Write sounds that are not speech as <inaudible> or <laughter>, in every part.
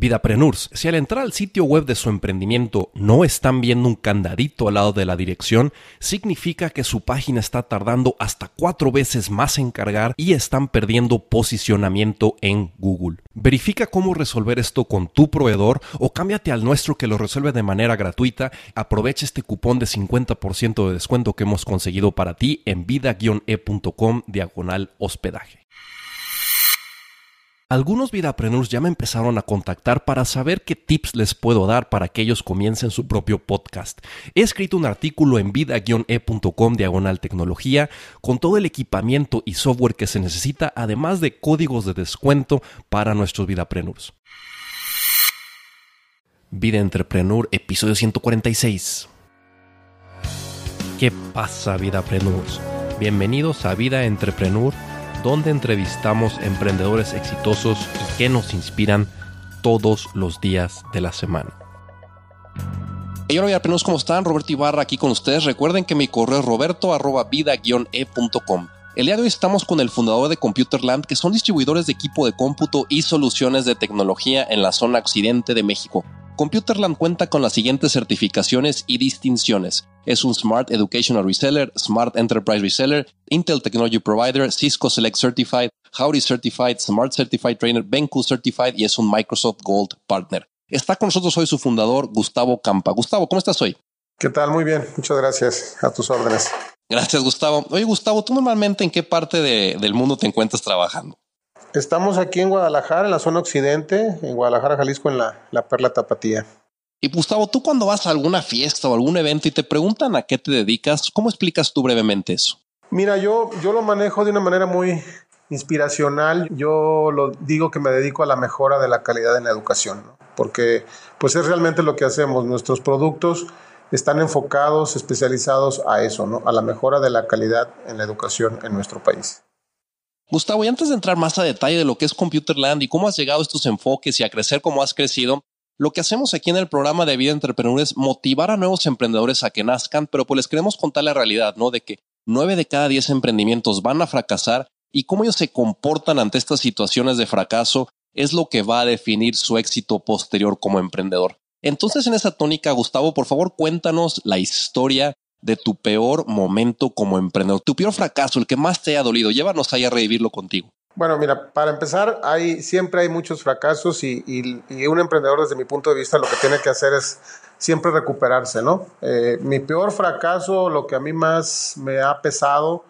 VidaPrenurs, si al entrar al sitio web de su emprendimiento no están viendo un candadito al lado de la dirección, significa que su página está tardando hasta cuatro veces más en cargar y están perdiendo posicionamiento en Google. Verifica cómo resolver esto con tu proveedor o cámbiate al nuestro que lo resuelve de manera gratuita. Aprovecha este cupón de 50% de descuento que hemos conseguido para ti en vida-e.com diagonal hospedaje. Algunos vidapreneurs ya me empezaron a contactar para saber qué tips les puedo dar para que ellos comiencen su propio podcast. He escrito un artículo en vida-e.com diagonal tecnología con todo el equipamiento y software que se necesita, además de códigos de descuento para nuestros vidapreneurs. Vida Entrepreneur, episodio 146. ¿Qué pasa, vidapreneurs? Bienvenidos a Vida donde entrevistamos emprendedores exitosos y que nos inspiran todos los días de la semana. hola, bienvenidos, ¿cómo están? Roberto Ibarra aquí con ustedes. Recuerden que mi correo es roberto.vida-e.com. El día de hoy estamos con el fundador de Computerland, que son distribuidores de equipo de cómputo y soluciones de tecnología en la zona occidente de México. Computerland cuenta con las siguientes certificaciones y distinciones. Es un Smart Educational Reseller, Smart Enterprise Reseller, Intel Technology Provider, Cisco Select Certified, Howdy Certified, Smart Certified Trainer, Benku Certified y es un Microsoft Gold Partner. Está con nosotros hoy su fundador, Gustavo Campa. Gustavo, ¿cómo estás hoy? ¿Qué tal? Muy bien, muchas gracias. A tus órdenes. Gracias, Gustavo. Oye, Gustavo, ¿tú normalmente en qué parte del mundo te encuentras trabajando? Estamos aquí en Guadalajara, en la zona occidente, en Guadalajara, Jalisco, en la, la Perla Tapatía. Y Gustavo, tú cuando vas a alguna fiesta o algún evento y te preguntan a qué te dedicas, ¿cómo explicas tú brevemente eso? Mira, yo, yo lo manejo de una manera muy inspiracional. Yo lo digo que me dedico a la mejora de la calidad en la educación, porque pues es realmente lo que hacemos. Nuestros productos están enfocados, especializados a eso, ¿no? a la mejora de la calidad en la educación en nuestro país. Gustavo, y antes de entrar más a detalle de lo que es Computerland y cómo has llegado a estos enfoques y a crecer como has crecido, lo que hacemos aquí en el programa de Vida Entrepreneur es motivar a nuevos emprendedores a que nazcan, pero pues les queremos contar la realidad, ¿no? De que nueve de cada diez emprendimientos van a fracasar y cómo ellos se comportan ante estas situaciones de fracaso es lo que va a definir su éxito posterior como emprendedor. Entonces, en esa tónica, Gustavo, por favor, cuéntanos la historia de tu peor momento como emprendedor, tu peor fracaso, el que más te ha dolido. Llévanos ahí a revivirlo contigo. Bueno, mira, para empezar, hay, siempre hay muchos fracasos y, un emprendedor desde mi punto de vista lo que tiene que hacer es siempre recuperarse, ¿no? Eh, mi peor fracaso, lo que a mí más me ha pesado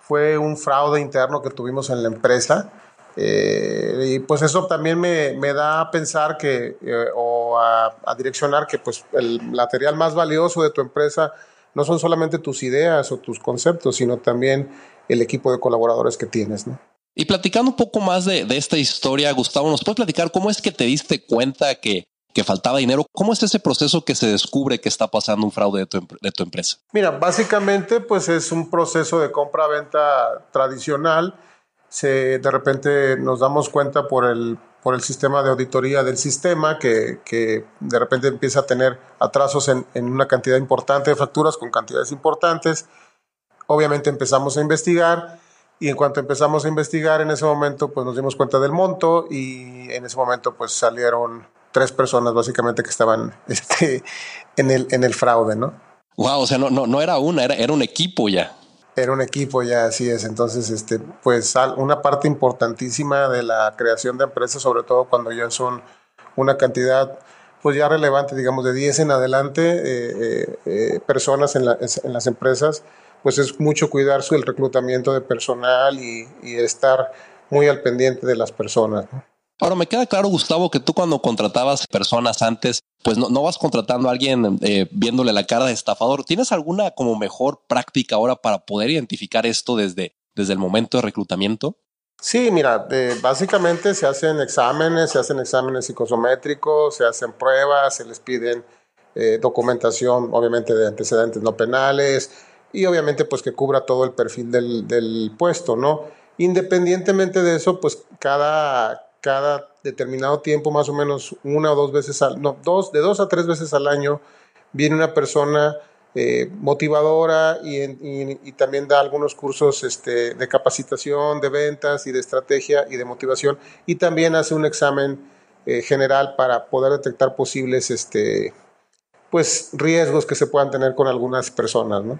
fue un fraude interno que tuvimos en la empresa. Eh, y pues eso también me, da a pensar que, eh, o a, a, direccionar que pues el material más valioso de tu empresa no son solamente tus ideas o tus conceptos, sino también el equipo de colaboradores que tienes. ¿no? Y platicando un poco más de, esta historia, Gustavo, ¿nos puedes platicar cómo es que te diste cuenta que, faltaba dinero? ¿Cómo es ese proceso que se descubre que está pasando un fraude de tu, de tu empresa? Mira, básicamente pues es un proceso de compra-venta tradicional. Se, de repente nos damos cuenta por el por el sistema de auditoría del sistema, que, que de repente empieza a tener atrasos en, en, una cantidad importante de facturas con cantidades importantes. Obviamente empezamos a investigar y en cuanto empezamos a investigar en ese momento pues nos dimos cuenta del monto y en ese momento pues salieron tres personas básicamente que estaban <laughs> este, en, el, en el fraude, ¿no? Wow, o sea, no, no, no era una, era, era un equipo ya era un equipo, ya así es. Entonces, este, pues una parte importantísima de la creación de empresas, sobre todo cuando ya son una cantidad pues ya relevante, digamos, de 10 en adelante eh, eh, eh, personas en, las empresas, pues es mucho cuidar el reclutamiento de personal y, estar muy al pendiente de las personas. Ahora, me queda claro, Gustavo, que tú cuando contratabas personas antes, pues no, vas contratando a alguien eh, viéndole la cara de estafador. ¿Tienes alguna como mejor práctica ahora para poder identificar esto desde, desde el momento de reclutamiento? Sí, mira, eh, básicamente se hacen exámenes, se hacen exámenes psicosométricos, se hacen pruebas, se les piden eh, documentación, obviamente, de antecedentes no penales y obviamente pues que cubra todo el perfil del, del puesto, ¿no? Independientemente de eso, pues cada, cada determinado tiempo, más o menos una o dos veces al, no, dos, de dos a tres veces al año, viene una persona eh, motivadora y, también da algunos cursos este, de capacitación, de ventas y de estrategia y de motivación. Y también hace un examen eh, general para poder detectar posibles este, pues, riesgos que se puedan tener con algunas personas. ¿no?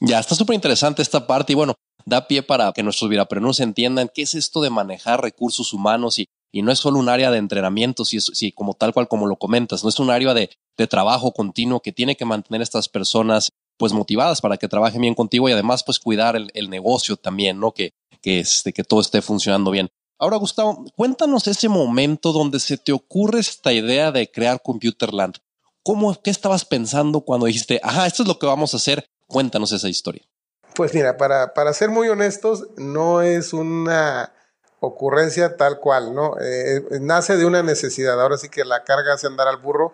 Ya, está súper interesante esta parte y bueno, da pie para que nuestros viraprenos entiendan qué es esto de manejar recursos humanos y y no es solo un área de entrenamiento, si, como tal cual como lo comentas, no es un área de, trabajo continuo que tiene que mantener estas personas pues motivadas para que trabajen bien contigo y además pues cuidar el, negocio también, ¿no? Que, que, este, que todo esté funcionando bien. Ahora, Gustavo, cuéntanos ese momento donde se te ocurre esta idea de crear Computerland. ¿Cómo, qué estabas pensando cuando dijiste, ajá, esto es lo que vamos a hacer? Cuéntanos esa historia. Pues mira, para, para ser muy honestos, no es una ocurrencia tal cual, ¿no? Eh, nace de una necesidad, ahora sí que la carga hace andar al burro.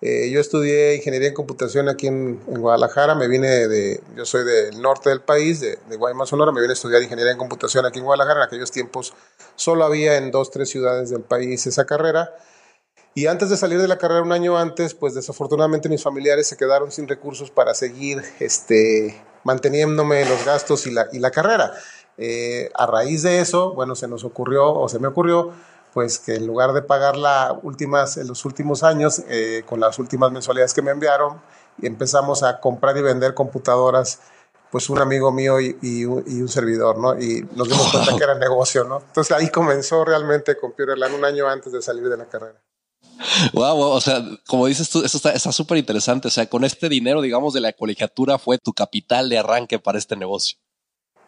Eh, yo estudié ingeniería en computación aquí en, Guadalajara, me vine de, yo soy del norte del país, de, de, Guaymas, Sonora, me vine a estudiar ingeniería en computación aquí en Guadalajara, en aquellos tiempos solo había en dos, tres ciudades del país esa carrera. Y antes de salir de la carrera un año antes, pues desafortunadamente mis familiares se quedaron sin recursos para seguir este, manteniéndome los gastos y la, y la carrera. Eh, a raíz de eso, bueno, se nos ocurrió o se me ocurrió pues que en lugar de pagar la últimas, los últimos años, eh, con las últimas mensualidades que me enviaron, empezamos a comprar y vender computadoras, pues un amigo mío y, un, servidor, ¿no? Y nos dimos cuenta que era negocio, ¿no? Entonces ahí comenzó realmente Computerland un año antes de salir de la carrera. Wow, o sea, como dices tú, eso está súper interesante. O sea, con este dinero, digamos, de la colegiatura fue tu capital de arranque para este negocio.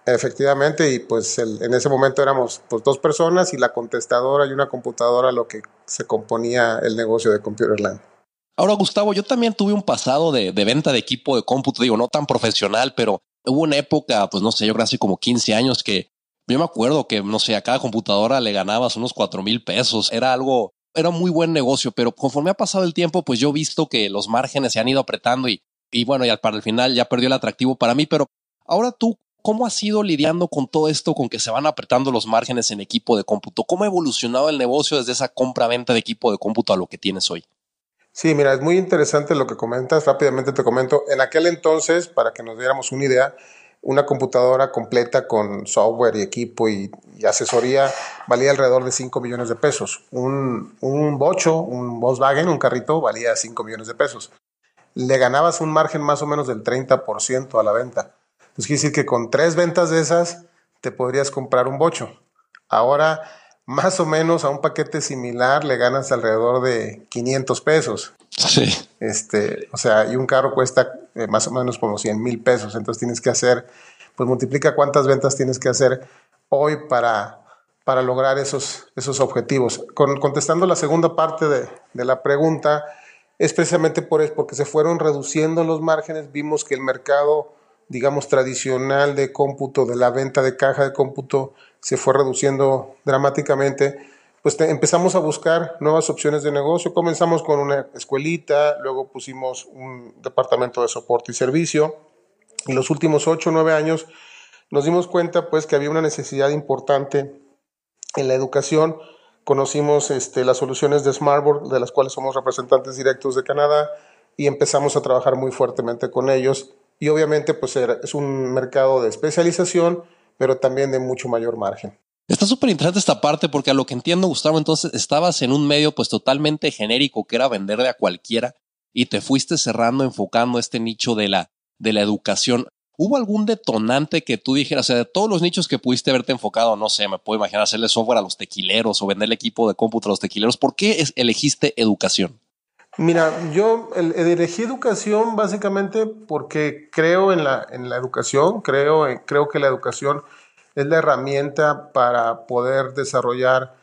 Efectivamente, y pues en ese momento éramos pues, dos personas y la contestadora y una computadora lo que se componía el negocio de Computerland. Ahora, Gustavo, yo también tuve un pasado de, de venta de equipo de cómputo, digo, no tan profesional, pero hubo una época, pues no sé, yo creo hace como 15 años que yo me acuerdo que, no sé, a cada computadora le ganabas unos 4 mil pesos, era algo, era muy buen negocio, pero conforme ha pasado el tiempo, pues yo he visto que los márgenes se han ido apretando y, y bueno, y al para el final ya perdió el atractivo para mí, pero ahora tú ¿Cómo has ido lidiando con todo esto, con que se van apretando los márgenes en equipo de cómputo? ¿Cómo ha evolucionado el negocio desde esa compra-venta de equipo de cómputo a lo que tienes hoy? Sí, mira, es muy interesante lo que comentas. Rápidamente te comento. En aquel entonces, para que nos diéramos una idea, una computadora completa con software y equipo y, asesoría valía alrededor de 5 millones de pesos. Un, un bocho, un Volkswagen, un carrito, valía 5 millones de pesos. Le ganabas un margen más o menos del 30% a la venta. Entonces quiere decir que con tres ventas de esas te podrías comprar un bocho. Ahora, más o menos a un paquete similar le ganas alrededor de 500 pesos. Sí. Este, o sea, y un carro cuesta eh, más o menos como 100 mil pesos. Entonces tienes que hacer, pues multiplica cuántas ventas tienes que hacer hoy para, para lograr esos, esos objetivos. contestando la segunda parte de, de la pregunta, es precisamente por eso, porque se fueron reduciendo los márgenes, vimos que el mercado digamos, tradicional de cómputo, de la venta de caja de cómputo, se fue reduciendo dramáticamente, pues empezamos a buscar nuevas opciones de negocio. Comenzamos con una escuelita, luego pusimos un departamento de soporte y servicio. y los últimos ocho o años nos dimos cuenta pues que había una necesidad importante en la educación. Conocimos este, las soluciones de Smartboard, de las cuales somos representantes directos de Canadá, y empezamos a trabajar muy fuertemente con ellos y obviamente pues es un mercado de especialización, pero también de mucho mayor margen. Está súper interesante esta parte porque a lo que entiendo, Gustavo, entonces estabas en un medio pues totalmente genérico que era venderle a cualquiera y te fuiste cerrando, enfocando este nicho de la, de la educación. ¿Hubo algún detonante que tú dijeras, o sea, de todos los nichos que pudiste haberte enfocado, no sé, me puedo imaginar hacerle software a los tequileros o venderle equipo de cómputo a los tequileros, ¿por qué elegiste educación? Mira, yo dirigí eh, educación básicamente porque creo en la, educación, creo, creo que la educación es la herramienta para poder desarrollarte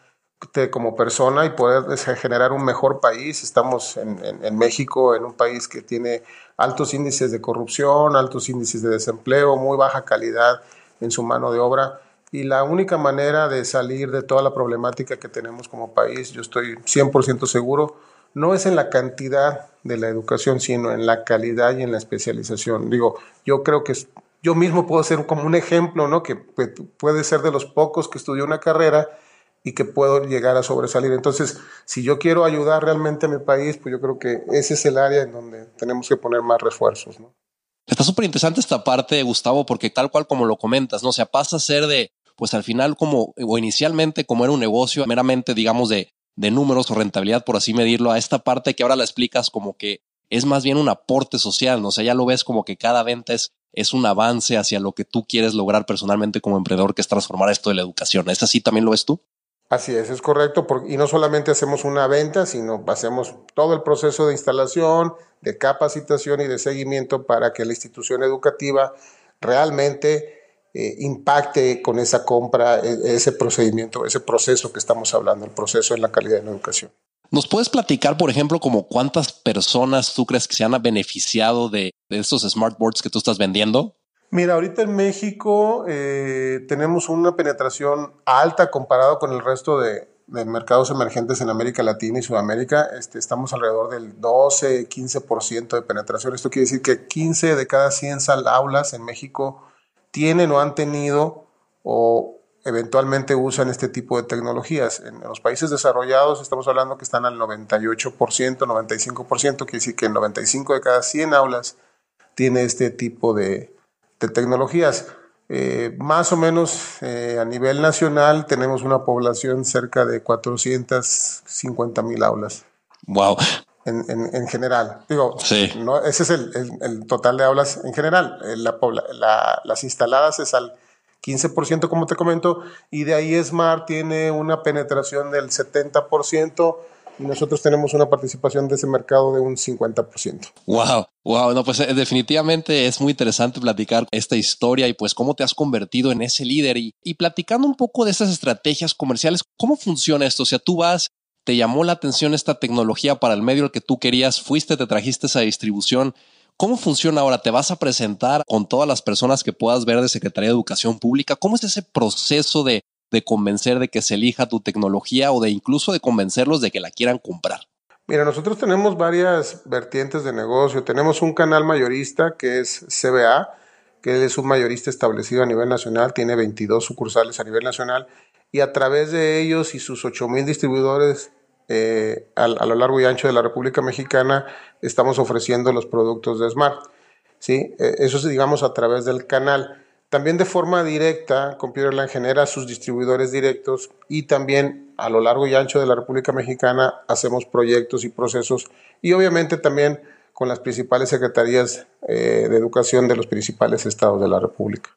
como persona y poder generar un mejor país. Estamos en, en México, en un país que tiene altos índices de corrupción, altos índices de desempleo, muy baja calidad en su mano de obra. Y la única manera de salir de toda la problemática que tenemos como país, yo estoy 100% seguro, no es en la cantidad de la educación, sino en la calidad y en la especialización. Digo, yo creo que yo mismo puedo ser como un ejemplo, ¿no? Que puede ser de los pocos que estudió una carrera y que puedo llegar a sobresalir. Entonces, si yo quiero ayudar realmente a mi país, pues yo creo que ese es el área en donde tenemos que poner más refuerzos, ¿no? Está súper interesante esta parte, Gustavo, porque tal cual como lo comentas, ¿no? O sea, pasa a ser de, pues al final como, o inicialmente como era un negocio meramente, digamos, de de números o rentabilidad, por así medirlo, a esta parte que ahora la explicas como que es más bien un aporte social, ¿no? O sea, ya lo ves como que cada venta es, es un avance hacia lo que tú quieres lograr personalmente como emprendedor, que es transformar esto de la educación. ¿Es así también lo ves tú? Así es, es correcto, porque, y no solamente hacemos una venta, sino hacemos todo el proceso de instalación, de capacitación y de seguimiento para que la institución educativa realmente eh, impacte con esa compra, e, ese procedimiento, ese proceso que estamos hablando, el proceso en la calidad de la educación. ¿Nos puedes platicar, por ejemplo, como cuántas personas tú crees que se han beneficiado de, estos smart boards que tú estás vendiendo? Mira, ahorita en México eh, tenemos una penetración alta comparado con el resto de, mercados emergentes en América Latina y Sudamérica, este, estamos alrededor del 12, 15% de penetración. Esto quiere decir que 15 de cada 100 aulas en México tienen o han tenido o eventualmente usan este tipo de tecnologías. En los países desarrollados estamos hablando que están al 98%, 95%, quiere decir que el 95 de cada 100 aulas tiene este tipo de, tecnologías. Eh, más o menos eh, a nivel nacional tenemos una población cerca de 450 mil aulas. Wow en, general. Digo, no, ese es el, total de aulas en general. Eh, la, las instaladas es al 15%, como te comento, y de ahí Smart tiene una penetración del 70% y nosotros tenemos una participación de ese mercado de un 50%. Wow, wow, no, pues eh, definitivamente es muy interesante platicar esta historia y pues cómo te has convertido en ese líder y, y platicando un poco de esas estrategias comerciales, ¿cómo funciona esto? O sea, tú vas te llamó la atención esta tecnología para el medio al que tú querías, fuiste, te trajiste esa distribución. ¿Cómo funciona ahora? ¿Te vas a presentar con todas las personas que puedas ver de Secretaría de Educación Pública? ¿Cómo es ese proceso de, convencer de que se elija tu tecnología o de incluso de convencerlos de que la quieran comprar? Mira, nosotros tenemos varias vertientes de negocio. Tenemos un canal mayorista que es CBA, que es un mayorista establecido a nivel nacional, tiene 22 sucursales a nivel nacional y a través de ellos y sus mil distribuidores eh, a, lo largo y ancho de la República Mexicana estamos ofreciendo los productos de Smart. ¿sí? Eh, eso es, digamos, a través del canal. También de forma directa, Computerland genera sus distribuidores directos y también a lo largo y ancho de la República Mexicana hacemos proyectos y procesos y obviamente también con las principales secretarías eh, de educación de los principales estados de la República.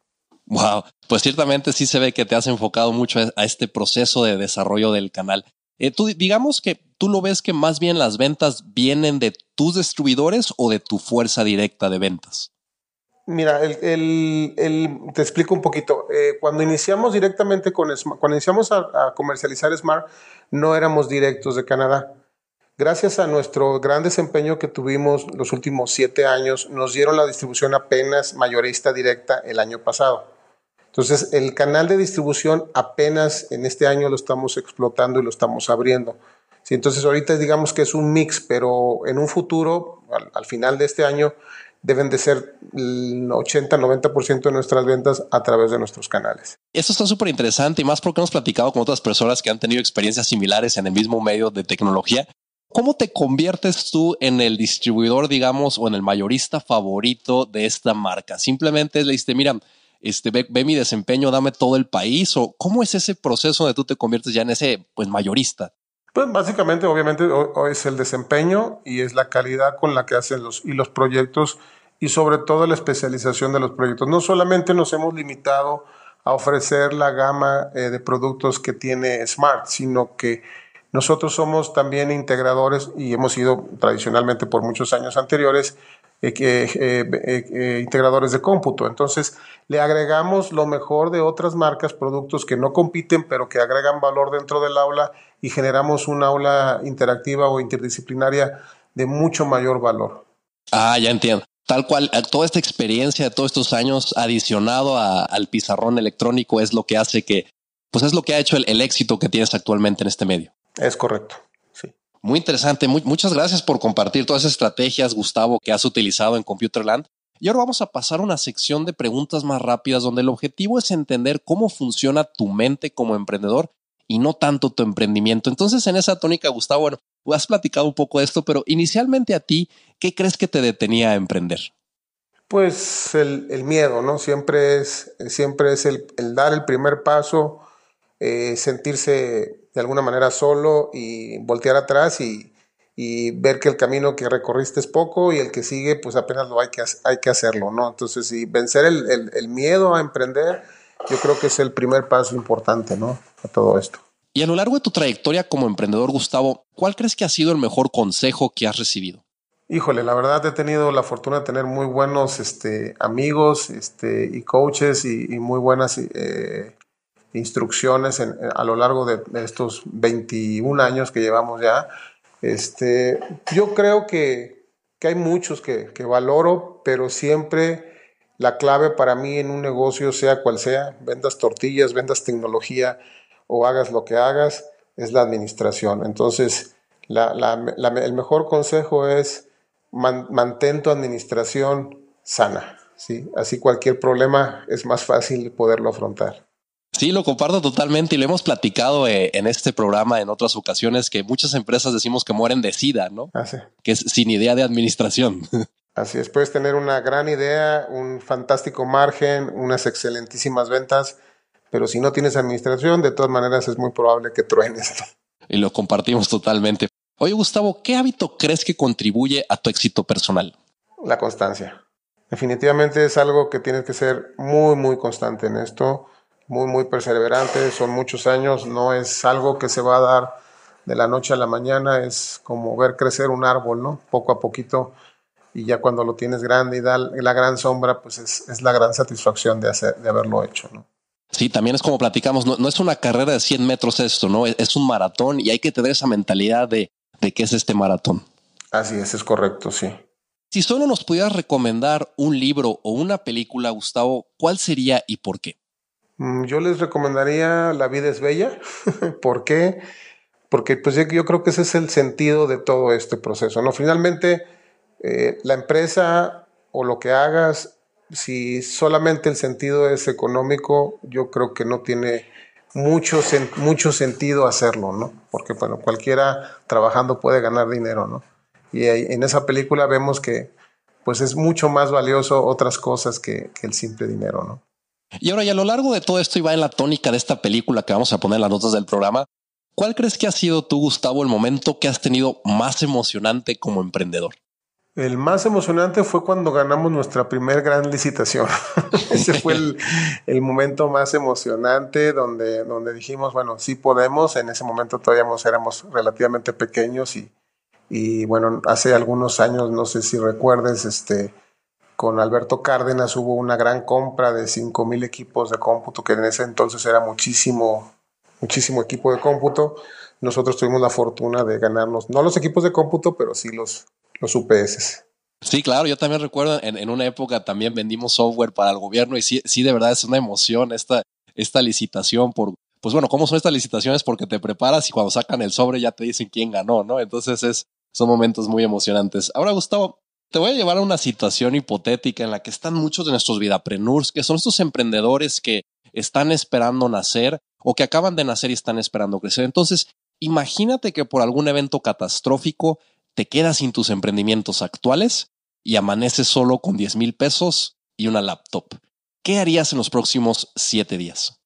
Wow, pues ciertamente sí se ve que te has enfocado mucho a este proceso de desarrollo del canal. Eh, digamos que tú lo ves que más bien las ventas vienen de tus distribuidores o de tu fuerza directa de ventas. Mira, te explico un poquito. Eh, cuando iniciamos directamente con Smart, cuando iniciamos a, comercializar Smart, no éramos directos de Canadá. Gracias a nuestro gran desempeño que tuvimos los últimos siete años, nos dieron la distribución apenas mayorista directa el año pasado. Entonces, el canal de distribución apenas en este año lo estamos explotando y lo estamos abriendo. entonces, ahorita digamos que es un mix, pero en un futuro, al, final de este año, deben de ser el 80-90% de nuestras ventas a través de nuestros canales. Esto está súper interesante y más porque hemos platicado con otras personas que han tenido experiencias similares en el mismo medio de tecnología. ¿Cómo te conviertes tú en el distribuidor, digamos, o en el mayorista favorito de esta marca? Simplemente le dijiste, mira, este, ve, mi desempeño, dame todo el país? ¿O cómo es ese proceso donde tú te conviertes ya en ese pues, mayorista? Pues básicamente, obviamente, es el desempeño y es la calidad con la que hacen los, y los proyectos y sobre todo la especialización de los proyectos. No solamente nos hemos limitado a ofrecer la gama eh, de productos que tiene Smart, sino que nosotros somos también integradores y hemos ido tradicionalmente por muchos años anteriores eh, eh, eh, integradores de cómputo. Entonces, le agregamos lo mejor de otras marcas, productos que no compiten, pero que agregan valor dentro del aula y generamos un aula interactiva o interdisciplinaria de mucho mayor valor. Ah, ya entiendo. Tal cual, toda esta experiencia, de todos estos años adicionado al pizarrón electrónico es lo que hace que, pues es lo que ha hecho el éxito que tienes actualmente en este medio. Es correcto. Muy interesante. muchas gracias por compartir todas esas estrategias, Gustavo, que has utilizado en Computerland. Y ahora vamos a pasar a una sección de preguntas más rápidas donde el objetivo es entender cómo funciona tu mente como emprendedor y no tanto tu emprendimiento. Entonces, en esa tónica, Gustavo, bueno, has platicado un poco de esto, pero inicialmente a ti, ¿qué crees que te detenía a emprender? Pues el, miedo, ¿no? Siempre es, siempre es el, dar el primer paso, eh, sentirse de alguna manera solo y voltear atrás y, ver que el camino que recorriste es poco y el que sigue, pues apenas lo hay que, hay que hacerlo, ¿no? Entonces, y vencer el, miedo a emprender, yo creo que es el primer paso importante, ¿no? A todo esto. Y a lo largo de tu trayectoria como emprendedor, Gustavo, ¿cuál crees que ha sido el mejor consejo que has recibido? Híjole, la verdad he tenido la fortuna de tener muy buenos este, amigos este, y coaches y, muy buenas eh, instrucciones a lo largo de estos 21 años que llevamos ya. Este, yo creo que, hay muchos que, valoro, pero siempre la clave para mí en un negocio, sea cual sea, vendas tortillas, vendas tecnología o hagas lo que hagas, es la administración. Entonces, el mejor consejo es mantener mantén tu administración sana. Así cualquier problema es más fácil poderlo afrontar. Sí, lo comparto totalmente y lo hemos platicado eh, en este programa en otras ocasiones que muchas empresas decimos que mueren de SIDA, ¿no? Ah, que es sin idea de administración. <laughs> Así es, puedes tener una gran idea, un fantástico margen, unas excelentísimas ventas, pero si no tienes administración, de todas maneras es muy probable que truenes. Y lo compartimos totalmente. Oye, Gustavo, ¿qué hábito crees que contribuye a tu éxito personal? La constancia. Definitivamente es algo que tienes que ser muy, muy constante en esto muy, muy perseverante, son muchos años, no es algo que se va a dar de la noche a la mañana, es como ver crecer un árbol, ¿no? Poco a poquito, y ya cuando lo tienes grande y da la gran sombra, pues es, la gran satisfacción de, hacer, de haberlo hecho, ¿no? Sí, también es como platicamos, no, es una carrera de 100 metros esto, ¿no? Es, un maratón y hay que tener esa mentalidad de, de qué es este maratón. Así es, es correcto, sí. Si solo nos pudieras recomendar un libro o una película, Gustavo, ¿cuál sería y por qué? Mm, yo les recomendaría La vida es bella. <laughs> ¿Por qué? Porque pues, yo creo que ese es el sentido de todo este proceso. ¿no? Finalmente, eh, la empresa o lo que hagas, si solamente el sentido es económico, yo creo que no tiene mucho, mucho sentido hacerlo, ¿no? Porque bueno, cualquiera trabajando puede ganar dinero, ¿no? Y en esa película vemos que pues es mucho más valioso otras cosas que, que el simple dinero, ¿no? Y ahora, y a lo largo de todo esto, y va en la tónica de esta película que vamos a poner en las notas del programa, ¿cuál crees que ha sido tú, Gustavo, el momento que has tenido más emocionante como emprendedor? El más emocionante fue cuando ganamos nuestra primer gran licitación. <laughs> Ese fue el, momento más emocionante donde, donde dijimos, bueno, sí podemos. En ese momento todavía éramos relativamente pequeños y, y bueno, hace algunos años, no sé si recuerdes, este, con Alberto Cárdenas hubo una gran compra de 5.000 equipos de cómputo, que en ese entonces era muchísimo, muchísimo equipo de cómputo. Nosotros tuvimos la fortuna de ganarnos, no los equipos de cómputo, pero sí los, los UPS. Sí, claro, yo también recuerdo en, en, una época también vendimos software para el gobierno y sí, sí, de verdad es una emoción esta, esta licitación por, pues bueno, ¿cómo son estas licitaciones? Porque te preparas y cuando sacan el sobre ya te dicen quién ganó, ¿no? Entonces es, son momentos muy emocionantes. Ahora, Gustavo, te voy a llevar a una situación hipotética en la que están muchos de nuestros vidaprenurs, que son estos emprendedores que están esperando nacer o que acaban de nacer y están esperando crecer. Entonces, imagínate que por algún evento catastrófico te quedas sin tus emprendimientos actuales y amaneces solo con 10 mil pesos y una laptop. ¿Qué harías en los próximos siete días?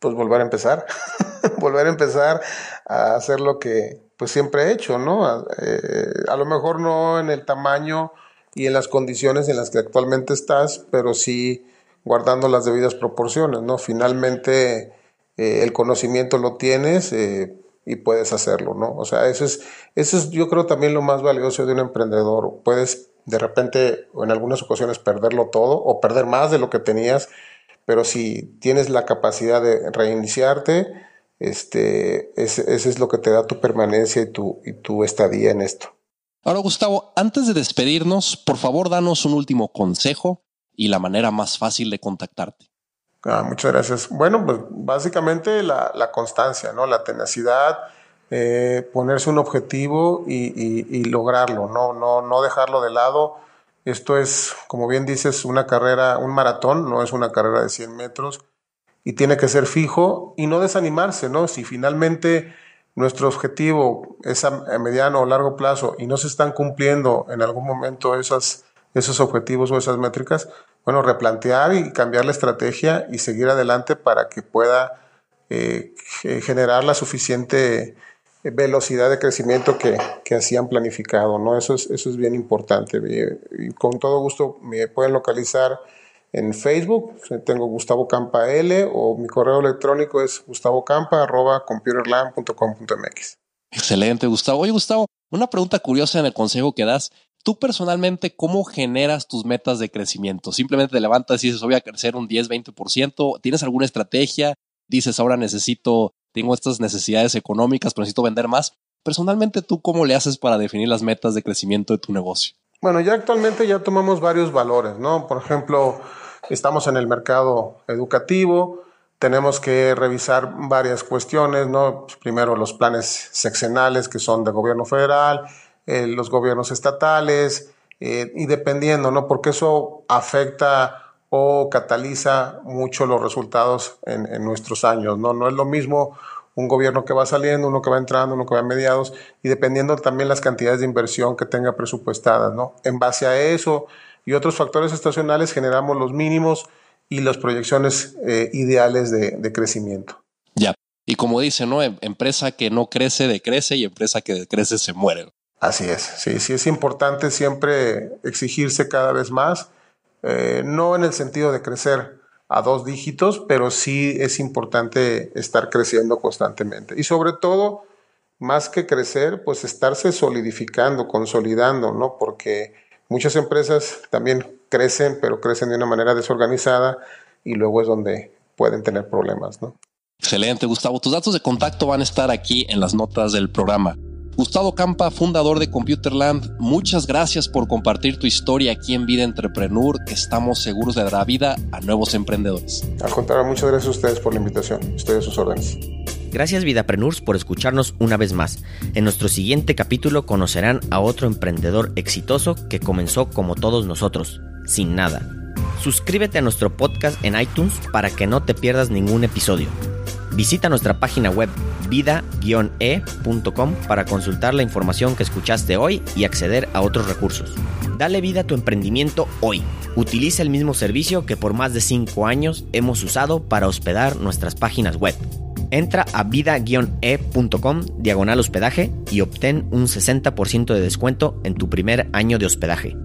Pues volver a empezar, <laughs> volver a empezar a hacer lo que pues siempre he hecho, ¿no? a eh, lo mejor no en el tamaño y en las condiciones en las que actualmente estás, pero sí guardando las debidas proporciones, ¿no? Finalmente eh, el conocimiento lo tienes eh, y puedes hacerlo, ¿no? O sea, eso es, eso es yo creo también lo más valioso de un emprendedor. Puedes de repente o en algunas ocasiones perderlo todo o perder más de lo que tenías, pero si tienes la capacidad de reiniciarte, este, ese, es lo que te da tu permanencia y tu, y tu estadía en esto. Ahora, Gustavo, antes de despedirnos, por favor, danos un último consejo y la manera más fácil de contactarte. Ah, muchas gracias. Bueno, pues básicamente la, constancia, ¿no? La tenacidad, eh, ponerse un objetivo y, lograrlo, ¿no? No, no, no dejarlo de lado. Esto es, como bien dices, una carrera, un maratón, no es una carrera de 100 metros y tiene que ser fijo y no desanimarse, ¿no? Si finalmente nuestro objetivo es a mediano o largo plazo y no se están cumpliendo en algún momento esas, esos objetivos o esas métricas, bueno, replantear y cambiar la estrategia y seguir adelante para que pueda eh, eh, generar la suficiente eh, velocidad de crecimiento que, que así planificado, ¿no? Eso es, eso es bien importante. Y con todo gusto me pueden localizar en Facebook, eh, tengo Gustavo Campa L o mi correo electrónico es gustavocampa.computerland.com.mx. Excelente, Gustavo. Oye, Gustavo, una pregunta curiosa en el consejo que das. Tú personalmente, ¿cómo generas tus metas de crecimiento? Simplemente te levantas y dices, voy a crecer un 10, 20%. ¿Tienes alguna estrategia? Dices, ahora necesito, tengo estas necesidades económicas, pero necesito vender más. Personalmente, ¿tú cómo le haces para definir las metas de crecimiento de tu negocio? Bueno, ya actualmente ya tomamos varios valores, ¿no? Por ejemplo, estamos en el mercado educativo, tenemos que revisar varias cuestiones, ¿no? Pues, primero los planes seccionales que son de gobierno federal, eh, los gobiernos estatales, eh, y dependiendo, ¿no? Porque eso afecta o cataliza mucho los resultados en, nuestros años, ¿no? No es lo mismo un gobierno que va saliendo, uno que va entrando, uno que va a mediados, y dependiendo también las cantidades de inversión que tenga presupuestadas, ¿no? En base a eso, y otros factores estacionales generamos los mínimos y las proyecciones eh, ideales de, crecimiento. Ya, y como dice, ¿no? Em, empresa que no crece, decrece y empresa que decrece, se muere. Así es, sí, sí es importante siempre exigirse cada vez más, eh, no en el sentido de crecer a dos dígitos, pero sí es importante estar creciendo constantemente. Y sobre todo, más que crecer, pues estarse solidificando, consolidando, ¿no? Porque Muchas empresas también crecen, pero crecen de una manera desorganizada y luego es donde pueden tener problemas, ¿no? Excelente, Gustavo. Tus datos de contacto van a estar aquí en las notas del programa. Gustavo Campa, fundador de Computerland, muchas gracias por compartir tu historia aquí en Vida Entrepreneur. Estamos seguros de dar vida a nuevos emprendedores. Al contrario, muchas gracias a ustedes por la invitación. Estoy a sus órdenes. Gracias Vidaprenurs por escucharnos una vez más. En nuestro siguiente capítulo conocerán a otro emprendedor exitoso que comenzó como todos nosotros, sin nada. Suscríbete a nuestro podcast en iTunes para que no te pierdas ningún episodio. Visita nuestra página web vida-e.com para consultar la información que escuchaste hoy y acceder a otros recursos. Dale vida a tu emprendimiento hoy. Utiliza el mismo servicio que por más de 5 años hemos usado para hospedar nuestras páginas web. Entra a vida-e.com diagonal hospedaje y obtén un 60% de descuento en tu primer año de hospedaje.